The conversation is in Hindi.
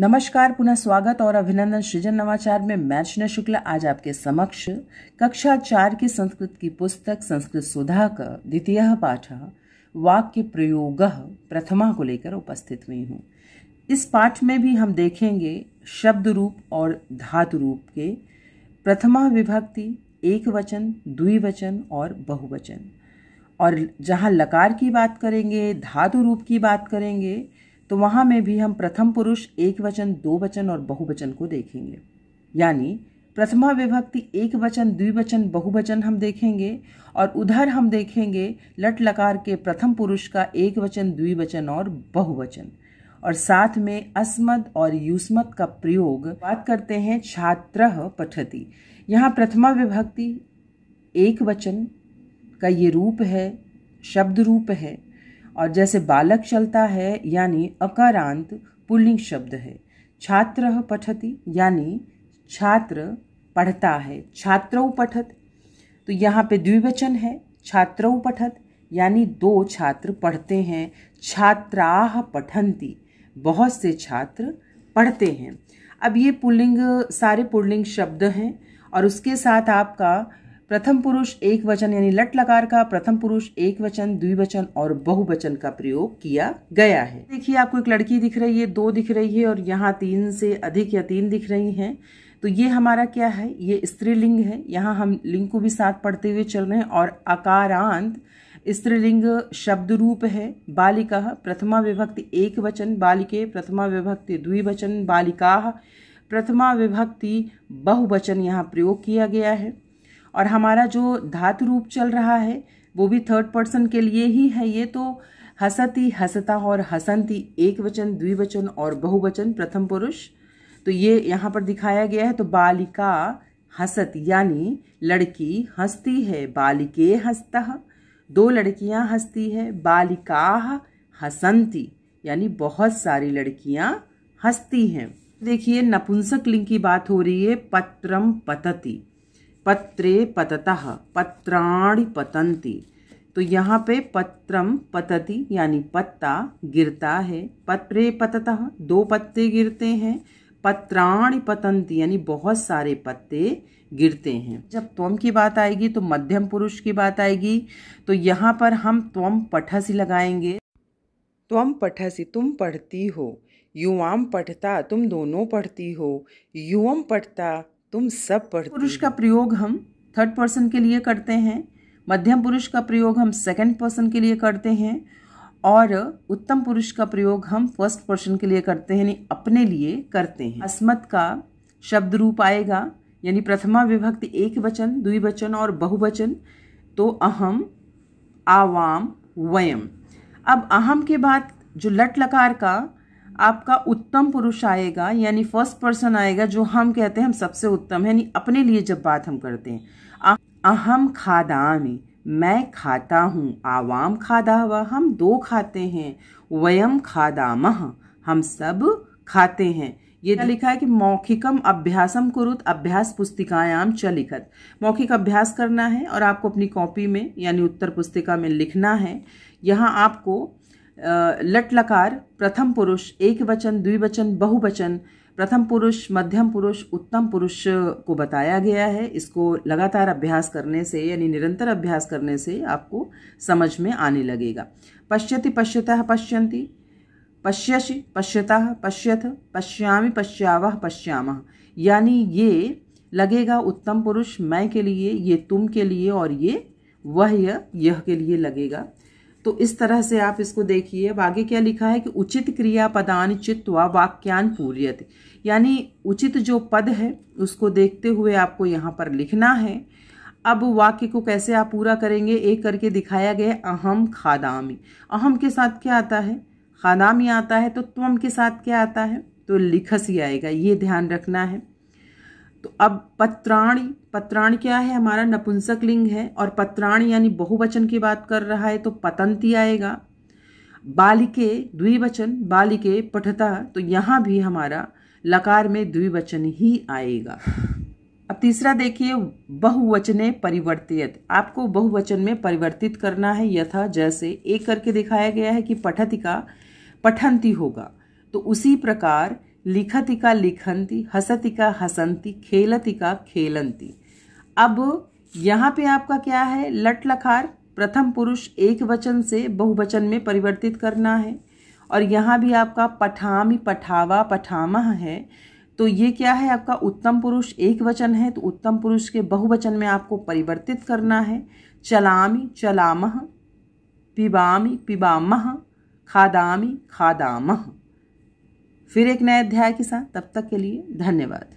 नमस्कार पुनः स्वागत और अभिनंदन सृजन नवाचार में मैं शुक्ला आज आपके समक्ष कक्षा चार की संस्कृत की पुस्तक संस्कृत सुधा का द्वितीय पाठ वाक्य प्रयोग प्रथमा को लेकर उपस्थित हुई हूँ इस पाठ में भी हम देखेंगे शब्द रूप और धातु रूप के प्रथमा विभक्ति एक वचन द्विवचन और बहुवचन और जहाँ लकार की बात करेंगे धातु रूप की बात करेंगे तो वहाँ में भी हम प्रथम पुरुष एक वचन दो वचन और बहुवचन को देखेंगे यानी प्रथमा विभक्ति एक वचन द्विवचन बहुवचन हम देखेंगे और उधर हम देखेंगे लट लकार के प्रथम पुरुष का एक वचन द्विवचन और बहुवचन और साथ में अस्मद और युस्मद का प्रयोग बात करते हैं छात्र पठती यहाँ प्रथमा विभक्ति एक वचन का ये रूप है शब्द रूप है और जैसे बालक चलता है यानी अकारांत पुल्लिंग शब्द है छात्र पठति यानी छात्र पढ़ता है छात्रों पठत तो यहाँ पे द्विवचन है छात्रौ पठत यानी दो छात्र पढ़ते हैं छात्रा पठंती बहुत से छात्र पढ़ते हैं अब ये पुल्लिंग सारे पुल्लिंग शब्द हैं और उसके साथ आपका प्रथम पुरुष एक वचन यानी लट लकार का प्रथम पुरुष एक वचन द्विवचन और बहुवचन का प्रयोग किया गया है देखिए आपको एक लड़की दिख रही है दो दिख रही है और यहाँ तीन से अधिक या तीन दिख रही हैं तो ये हमारा क्या है ये स्त्रीलिंग है यहाँ हम लिंग को भी साथ पढ़ते हुए चल रहे हैं और अकारांत स्त्रीलिंग शब्द रूप है बालिका प्रथमा विभक्ति एक वचन बालिके प्रथमा विभक्ति द्विवचन बालिका प्रथमा विभक्ति बहुवचन यहाँ प्रयोग किया गया है और हमारा जो धातु रूप चल रहा है वो भी थर्ड पर्सन के लिए ही है ये तो हसती हसता और हसंती एक वचन द्विवचन और बहुवचन प्रथम पुरुष तो ये यहाँ पर दिखाया गया है तो बालिका हसत यानी लड़की हंसती है बालिके हंसत दो लड़कियाँ हंसती है बालिका हसंती यानी बहुत सारी लड़कियाँ हंसती हैं देखिए नपुंसक लिंग की बात हो रही है पत्रम पतती पत्रे पततः पत्राणि पतंती तो यहाँ पे पत्रम पतति यानी पत्ता गिरता है पत्रे पततः दो पत्ते गिरते हैं पत्राणि पतंती यानी बहुत सारे पत्ते गिरते हैं जब त्वम की बात आएगी तो मध्यम पुरुष की बात आएगी तो यहाँ पर हम त्वम पठसी लगाएंगे त्वम पठसी तुम पढ़ती हो युवाम पढ़ता तुम दोनों पढ़ती हो युवम पढ़ता तुम सब पढ़ पुरुष का प्रयोग हम थर्ड पर्सन के लिए करते हैं मध्यम पुरुष का प्रयोग हम सेकंड पर्सन के लिए करते हैं और उत्तम पुरुष का प्रयोग हम फर्स्ट पर्सन के लिए करते हैं यानी अपने लिए करते हैं अस्मत का शब्द रूप आएगा यानी प्रथमा विभक्ति एक वचन द्विवचन और बहुवचन तो अहम आवाम वयम अब अहम के बाद जो लट लकार का आपका उत्तम पुरुष आएगा यानी फर्स्ट पर्सन आएगा जो हम कहते हैं हम सबसे उत्तम है यानी अपने लिए जब बात हम करते हैं अहम खादामी मैं खाता हूँ आवाम खादा हुआ हम दो खाते हैं वयम खादाम हम सब खाते हैं ये लिखा है कि मौखिकम अभ्यासम कुरुत अभ्यास पुस्तिकायाम च लिखत मौखिक अभ्यास करना है और आपको अपनी कॉपी में यानी उत्तर पुस्तिका में लिखना है यहाँ आपको लट लकार प्रथम पुरुष एक वचन द्विवचन बहुवचन प्रथम पुरुष मध्यम पुरुष उत्तम पुरुष को बताया गया है इसको लगातार अभ्यास करने से यानी निरंतर अभ्यास करने से आपको समझ में आने लगेगा पश्यति पश्यतः पश्यंती पश्यसि पश्यतः पश्यथ पश्यामि पश्यावह पश्याम यानी ये लगेगा उत्तम पुरुष मैं के लिए ये तुम के लिए और ये वह यह के लिए लगेगा तो इस तरह से आप इसको देखिए अब आगे क्या लिखा है कि उचित क्रिया पदान चित्वा वाक्यान पूर्यत यानी उचित जो पद है उसको देखते हुए आपको यहाँ पर लिखना है अब वाक्य को कैसे आप पूरा करेंगे एक करके दिखाया गया अहम खादामी अहम के साथ क्या आता है खादामी आता है तो त्वम के साथ क्या आता है तो लिखस ही आएगा ये ध्यान रखना है तो अब पत्राणी पत्राण क्या है हमारा नपुंसक लिंग है और पत्राण यानी बहुवचन की बात कर रहा है तो पतंती आएगा बालिके द्विवचन बालिके पठता तो यहाँ भी हमारा लकार में द्विवचन ही आएगा अब तीसरा देखिए बहुवचने परिवर्तित आपको बहुवचन में परिवर्तित करना है यथा जैसे एक करके दिखाया गया है कि पठतिका पठंती होगा तो उसी प्रकार लिखति का लिखंती हसति का हसंती खेलति का खेलंती अब यहाँ पे आपका क्या है लट लखार प्रथम पुरुष एक वचन से बहुवचन में परिवर्तित करना है और यहाँ भी आपका पठामी पठावा पठामह है तो ये क्या है आपका उत्तम पुरुष एक वचन है तो उत्तम पुरुष के बहुवचन में आपको परिवर्तित करना है चलामी चलामह पिबामी पिबामह खादामी खादामह फिर एक नए अध्याय के साथ तब तक के लिए धन्यवाद